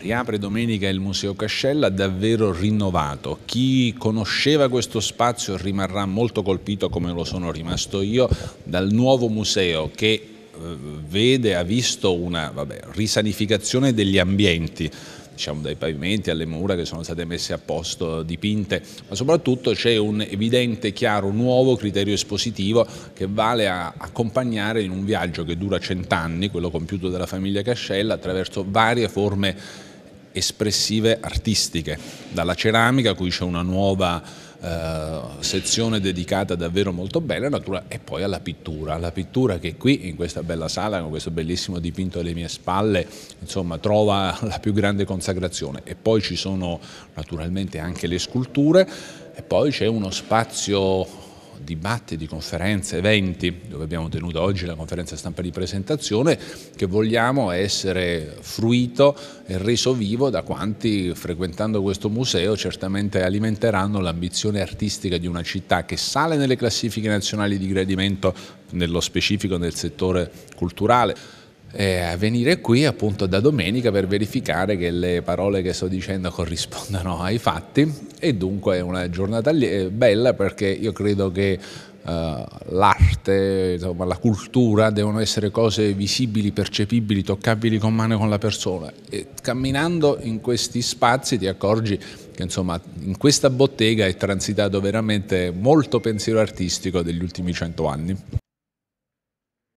Riapre domenica il Museo Cascella, davvero rinnovato. Chi conosceva questo spazio rimarrà molto colpito, come lo sono rimasto io, dal nuovo museo che eh, vede, ha visto una vabbè, risanificazione degli ambienti, diciamo dai pavimenti alle mura che sono state messe a posto, dipinte, ma soprattutto c'è un evidente, chiaro, nuovo criterio espositivo che vale a accompagnare in un viaggio che dura cent'anni, quello compiuto dalla famiglia Cascella, attraverso varie forme di espressive artistiche, dalla ceramica, a cui c'è una nuova eh, sezione dedicata davvero molto bella, natura, e poi alla pittura, la pittura che qui in questa bella sala, con questo bellissimo dipinto alle mie spalle, insomma, trova la più grande consacrazione. E poi ci sono naturalmente anche le sculture, e poi c'è uno spazio dibattiti, conferenze, eventi, dove abbiamo tenuto oggi la conferenza stampa di presentazione, che vogliamo essere fruito e reso vivo da quanti frequentando questo museo certamente alimenteranno l'ambizione artistica di una città che sale nelle classifiche nazionali di gradimento, nello specifico nel settore culturale eh, venire qui appunto da domenica per verificare che le parole che sto dicendo corrispondano ai fatti e dunque è una giornata eh, bella perché io credo che eh, l'arte, la cultura devono essere cose visibili, percepibili, toccabili con mano e con la persona. E camminando in questi spazi ti accorgi che insomma, in questa bottega è transitato veramente molto pensiero artistico degli ultimi cento anni.